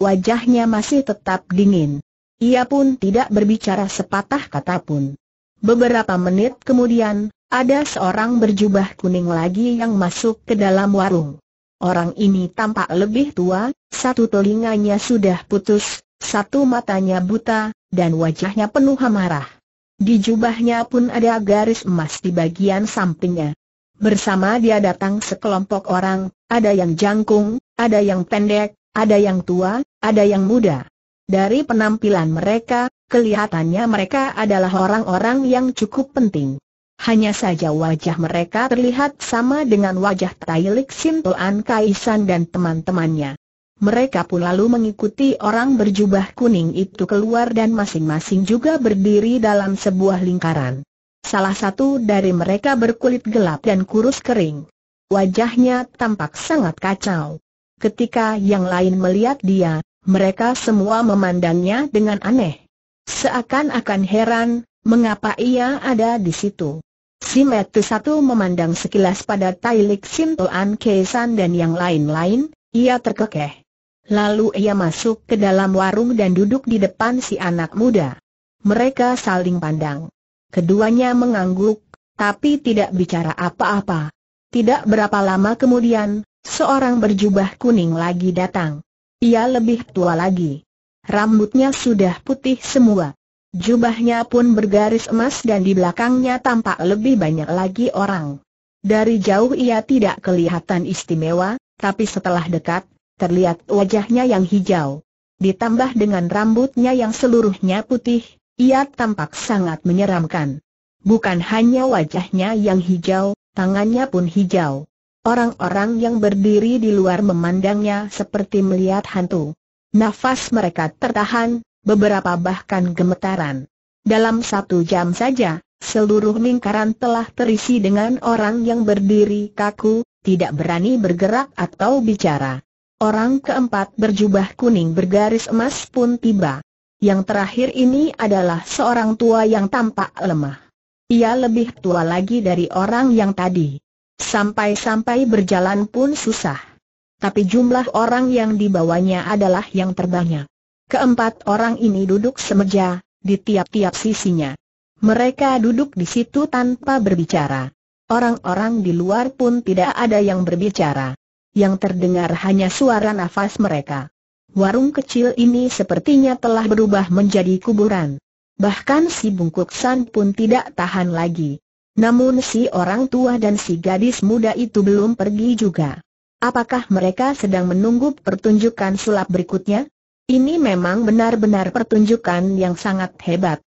Wajahnya masih tetap dingin. Ia pun tidak berbicara sepatah kata pun. Beberapa menit kemudian, ada seorang berjubah kuning lagi yang masuk ke dalam warung. Orang ini tampak lebih tua, satu telinganya sudah putus, satu matanya buta, dan wajahnya penuh amarah. Di jubahnya pun ada garis emas di bagian sampingnya. Bersama dia datang sekelompok orang, ada yang jangkung, ada yang pendek, ada yang tua, ada yang muda. Dari penampilan mereka, kelihatannya mereka adalah orang-orang yang cukup penting. Hanya saja wajah mereka terlihat sama dengan wajah Tailik Sintoan Kaisan dan teman-temannya. Mereka pun lalu mengikuti orang berjubah kuning itu keluar dan masing-masing juga berdiri dalam sebuah lingkaran. Salah satu dari mereka berkulit gelap dan kurus kering. Wajahnya tampak sangat kacau. Ketika yang lain melihat dia, mereka semua memandangnya dengan aneh. Seakan-akan heran, mengapa ia ada di situ. Si Metu satu memandang sekilas pada Tailik Sintoan Kesan dan yang lain-lain, ia terkekeh. Lalu ia masuk ke dalam warung dan duduk di depan si anak muda. Mereka saling pandang. Keduanya mengangguk, tapi tidak bicara apa-apa. Tidak berapa lama kemudian, seorang berjubah kuning lagi datang. Ia lebih tua lagi. Rambutnya sudah putih semua. Jubahnya pun bergaris emas dan di belakangnya tampak lebih banyak lagi orang. Dari jauh ia tidak kelihatan istimewa, tapi setelah dekat, terlihat wajahnya yang hijau. Ditambah dengan rambutnya yang seluruhnya putih, ia tampak sangat menyeramkan. Bukan hanya wajahnya yang hijau, tangannya pun hijau. Orang-orang yang berdiri di luar memandangnya seperti melihat hantu. Nafas mereka tertahan, beberapa bahkan gemetaran. Dalam satu jam saja, seluruh lingkaran telah terisi dengan orang yang berdiri kaku, tidak berani bergerak atau bicara. Orang keempat berjubah kuning bergaris emas pun tiba. Yang terakhir ini adalah seorang tua yang tampak lemah. Ia lebih tua lagi dari orang yang tadi. Sampai-sampai berjalan pun susah. Tapi jumlah orang yang dibawanya adalah yang terbanyak. Keempat orang ini duduk semeja, di tiap-tiap sisinya. Mereka duduk di situ tanpa berbicara. Orang-orang di luar pun tidak ada yang berbicara. Yang terdengar hanya suara nafas mereka warung kecil ini sepertinya telah berubah menjadi kuburan. Bahkan si Bungkuk San pun tidak tahan lagi. Namun si orang tua dan si gadis muda itu belum pergi juga. Apakah mereka sedang menunggu pertunjukan sulap berikutnya? Ini memang benar-benar pertunjukan yang sangat hebat.